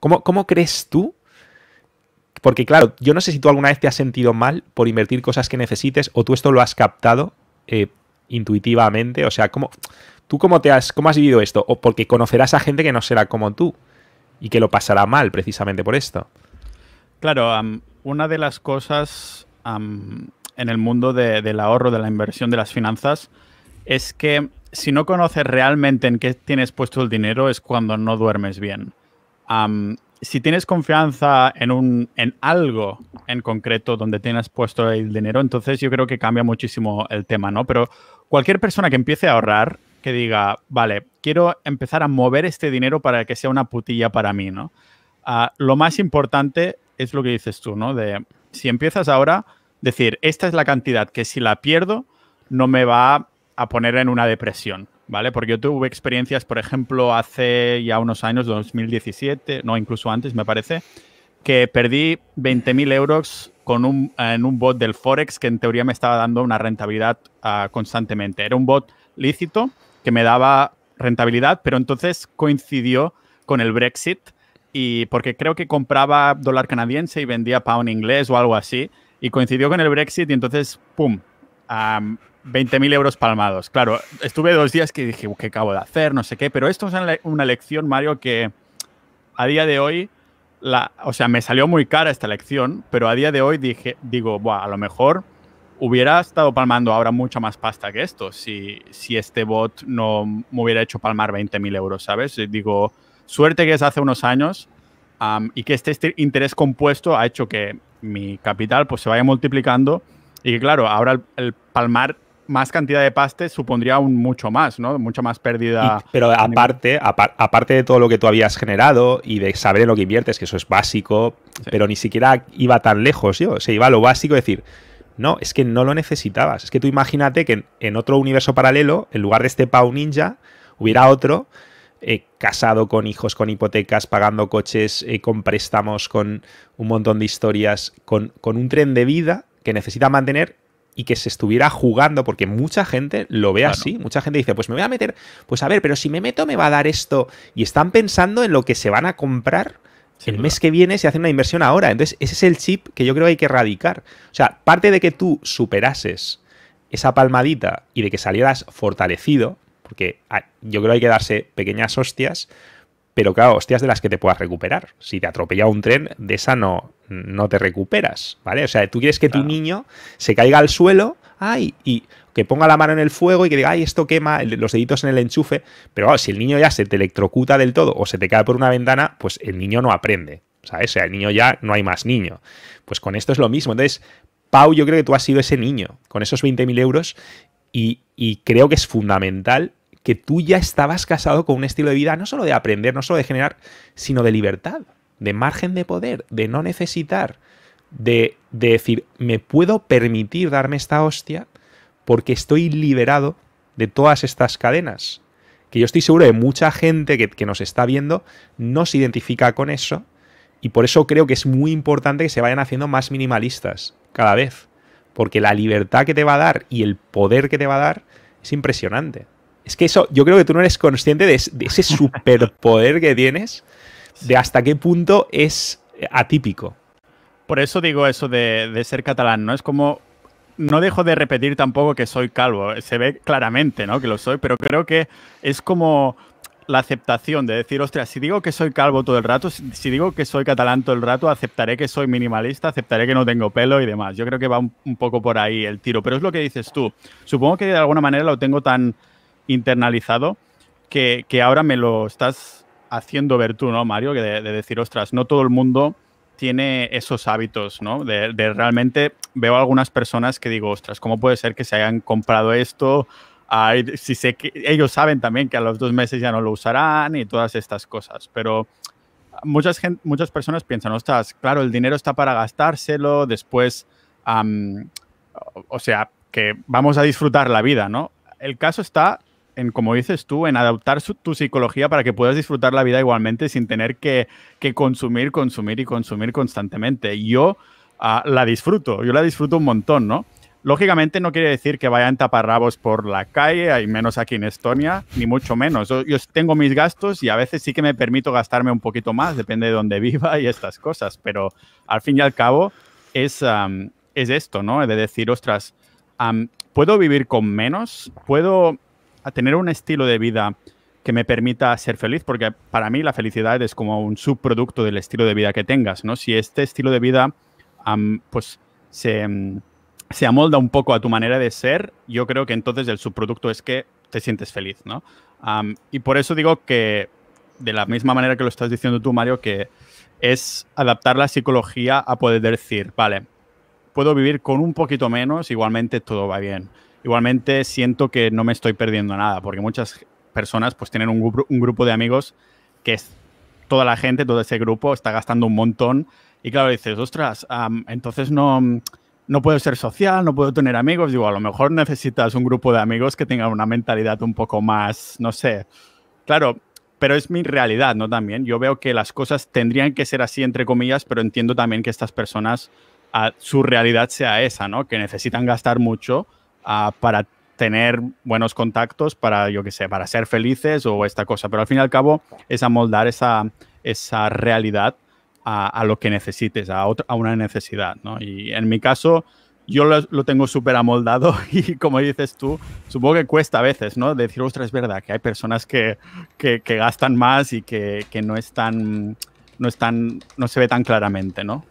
¿Cómo, crees tú? Porque claro, yo no sé si tú alguna vez te has sentido mal por invertir cosas que necesites o tú esto lo has captado eh, intuitivamente. O sea, ¿cómo, ¿tú cómo, te has, cómo has vivido esto? O porque conocerás a gente que no será como tú y que lo pasará mal precisamente por esto. Claro, una de las cosas en el mundo del ahorro, de la inversión, de las finanzas, es que si no conoces realmente en qué tienes puesto el dinero es cuando no duermes bien si tienes confianza en, un, en algo en concreto donde tienes puesto el dinero, entonces yo creo que cambia muchísimo el tema, ¿no? Pero cualquier persona que empiece a ahorrar, que diga, vale, quiero empezar a mover este dinero para que sea una putilla para mí, ¿no? Ah, lo más importante es lo que dices tú, ¿no? De si empiezas ahora, decir, esta es la cantidad que si la pierdo, no me va a poner en una depresión. ¿vale? Porque yo tuve experiencias, por ejemplo, hace ya unos años, 2017, no, incluso antes, me parece, que perdí 20.000 euros con un, en un bot del Forex que en teoría me estaba dando una rentabilidad ah, constantemente. Era un bot lícito que me daba rentabilidad, pero entonces coincidió con el Brexit y porque creo que compraba dólar canadiense y vendía pound inglés o algo así y coincidió con el Brexit y entonces, ¡pum! 20.000 euros palmados. Claro, estuve dos días que dije, ¿qué acabo de hacer? No sé qué, pero esto es una lección, Mario, que a día de hoy, la, o sea, me salió muy cara esta lección, pero a día de hoy dije, digo, a lo mejor hubiera estado palmando ahora mucha más pasta que esto si, si este bot no me hubiera hecho palmar 20.000 euros, ¿sabes? Digo, suerte que es hace unos años y que este, este, interés compuesto ha hecho que mi capital pues se vaya multiplicando y claro, ahora el palmar más cantidad de pastes supondría un mucho más, ¿no? Mucha más pérdida. pero aparte, aparte de todo lo que tú habías generado y de saber en lo que inviertes, que eso es básico, pero ni siquiera iba tan lejos yo. se iba a lo básico, decir, no, es que no lo necesitabas. Es que tú imagínate que en, otro universo paralelo, en lugar de este Pau Ninja, hubiera otro eh, casado con hijos, con hipotecas, pagando coches, eh, con préstamos, con un montón de historias, con, con un tren de vida que necesita mantener y que se estuviera jugando, porque mucha gente lo ve así, mucha gente dice, pues me voy a meter, pues a ver, pero si me meto me va a dar esto, y están pensando en lo que se van a comprar. el mes que viene si hace una inversión ahora. Entonces, ese es el chip que yo creo que hay que erradicar. O sea, parte de que tú superases esa palmadita y de que salieras fortalecido, porque ah, yo creo que hay que darse pequeñas hostias, pero claro, hostias de las que te puedas recuperar. Si te atropella un tren, de esa no, no te recuperas, ¿vale? O sea, tú quieres que tu niño se caiga al suelo, ay, y que ponga la mano en el fuego y que diga, ay, esto quema, los deditos en el enchufe, pero si el niño ya se te electrocuta del todo o se te cae por una ventana, pues el niño no aprende, O sea, el niño ya no hay más niño. Pues con esto es lo mismo. Entonces, Pau, yo creo que tú has sido ese niño con esos 20.000 euros y creo que es fundamental que tú ya estabas casado con un estilo de vida no solo de aprender, no solo de generar, sino de libertad, de margen de poder, de no necesitar, de, decir, me puedo permitir darme esta hostia porque estoy liberado de todas estas cadenas. Que yo estoy seguro de mucha gente que nos está viendo no se identifica con eso y por eso creo que es muy importante que se vayan haciendo más minimalistas cada vez. Porque la libertad que te va a dar y el poder que te va a dar es impresionante. Es que eso, yo creo que tú no eres consciente de, ese superpoder que tienes, de hasta qué punto es atípico. Por eso digo eso de, ser catalán, ¿no? Es como. No dejo de repetir tampoco que soy calvo. Se ve claramente, ¿no? Que lo soy, pero creo que es como la aceptación de decir, ostras, si digo que soy calvo todo el rato, si, digo que soy catalán todo el rato, aceptaré que soy minimalista, aceptaré que no tengo pelo y demás. Yo creo que va un poco por ahí el tiro. Pero es lo que dices tú. Supongo que de alguna manera lo tengo tan internalizado que, ahora me lo estás haciendo ver tú, ¿no, Mario? de, decir, ostras, no todo el mundo tiene esos hábitos, ¿no? De, realmente veo algunas personas que digo, ostras, ¿cómo puede ser que se hayan comprado esto? sé que ellos saben también que a los dos meses ya no lo usarán y todas estas cosas, pero muchas, muchas personas piensan, ostras, claro, el dinero está para gastárselo, después, o sea, que vamos a disfrutar la vida, ¿no? El caso está en, como dices tú, en adaptar tu psicología para que puedas disfrutar la vida igualmente sin tener que, consumir, consumir y consumir constantemente. Yo ah, la disfruto, yo la disfruto un montón, ¿no? Lógicamente no quiere decir que vayan taparrabos por la calle, hay menos aquí en Estonia, ni mucho menos. Yo, tengo mis gastos y a veces sí que me permito gastarme un poquito más, depende de dónde viva y estas cosas, pero al fin y al cabo es, es esto, ¿no? De decir, ostras, ¿puedo vivir con menos? ¿Puedo a tener un estilo de vida que me permita ser feliz, porque para mí la felicidad es como un subproducto del estilo de vida que tengas, ¿no? Si este estilo de vida, pues, mm, se, amolda un poco a tu manera de ser, yo creo que entonces el subproducto es que te sientes feliz, ¿no? y por eso digo que, de la misma manera que lo estás diciendo tú, Mario, que es adaptar la psicología a poder decir, vale, puedo vivir con un poquito menos, igualmente todo va bien igualmente siento que no me estoy perdiendo nada, porque muchas personas pues tienen un, un grupo de amigos que es toda la gente, todo ese grupo está gastando un montón y claro, dices, ostras, entonces no, no puedo ser social, no puedo tener amigos. Digo, a lo mejor necesitas un grupo de amigos que tengan una mentalidad un poco más, no sé. Claro, pero es mi realidad, ¿no? También yo veo que las cosas tendrían que ser así, entre comillas, pero entiendo también que estas personas, a, ah, su realidad sea esa, ¿no? Que necesitan gastar mucho para tener buenos contactos, para, yo que sé, para ser felices o esta cosa. Pero al fin y al cabo es amoldar esa, esa realidad a, lo que necesites, a, a una necesidad. ¿no? Y en mi caso, yo lo, tengo súper amoldado y como dices tú, supongo que cuesta a veces, ¿no? Decir, ostras, es verdad que hay personas que, que, gastan más y que, que no están, no están, no se ve tan claramente, ¿no?